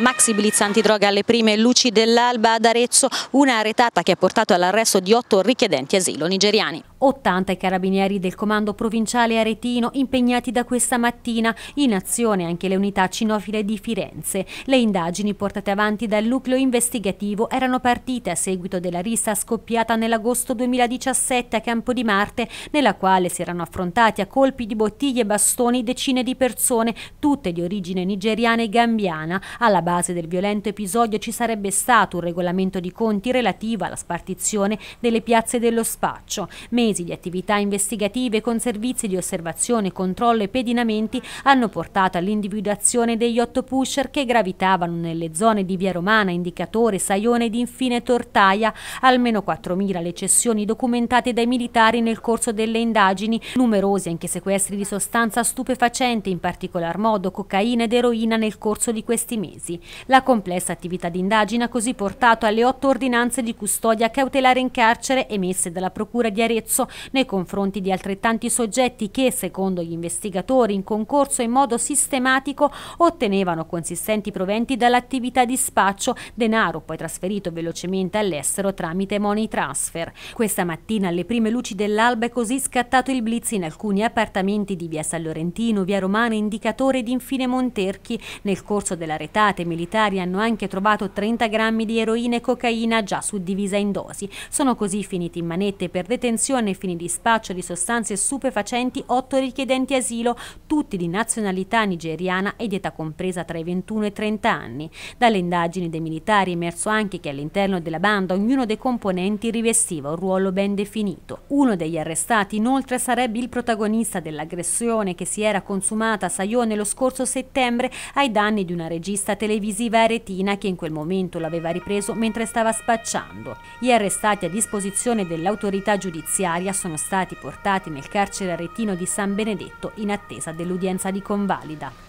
maxi blitz antidroga alle prime luci dell'alba ad Arezzo, una retata che ha portato all'arresto di otto richiedenti asilo nigeriani. 80 i carabinieri del comando provinciale aretino impegnati da questa mattina, in azione anche le unità cinofile di Firenze. Le indagini portate avanti dal nucleo investigativo erano partite a seguito della rissa scoppiata nell'agosto 2017 a Campo di Marte, nella quale si erano affrontati a colpi di bottiglie e bastoni decine di persone, tutte di origine nigeriana e gambiana, alla base del violento episodio ci sarebbe stato un regolamento di conti relativo alla spartizione delle piazze dello spaccio, mesi di attività investigative con servizi di osservazione, controllo e pedinamenti hanno portato all'individuazione degli otto pusher che gravitavano nelle zone di Via Romana, Indicatore, Saione ed infine Tortaia, almeno 4.000 le cessioni documentate dai militari nel corso delle indagini, numerosi anche sequestri di sostanza stupefacente, in particolar modo cocaina ed eroina nel corso di questi mesi stessi. La complessa attività di indagine ha così portato alle otto ordinanze di custodia cautelare in carcere emesse dalla Procura di Arezzo nei confronti di altrettanti soggetti che, secondo gli investigatori, in concorso in modo sistematico ottenevano consistenti proventi dall'attività di spaccio, denaro poi trasferito velocemente all'estero tramite money transfer. Questa mattina alle prime luci dell'alba è così scattato il blitz in alcuni appartamenti di via San Lorentino, via Romana, Indicatore ed infine Monterchi. Nel corso della retata Scortate militari hanno anche trovato 30 grammi di eroina e cocaina già suddivisa in dosi. Sono così finiti in manette per detenzione e fini di spaccio di sostanze stupefacenti 8 richiedenti asilo, tutti di nazionalità nigeriana e di età compresa tra i 21 e i 30 anni. Dalle indagini dei militari è emerso anche che all'interno della banda ognuno dei componenti rivestiva un ruolo ben definito. Uno degli arrestati inoltre sarebbe il protagonista dell'aggressione che si era consumata a Saione lo scorso settembre ai danni di una regista televisiva televisiva retina che in quel momento l'aveva ripreso mentre stava spacciando. Gli arrestati a disposizione dell'autorità giudiziaria sono stati portati nel carcere aretino di San Benedetto in attesa dell'udienza di convalida.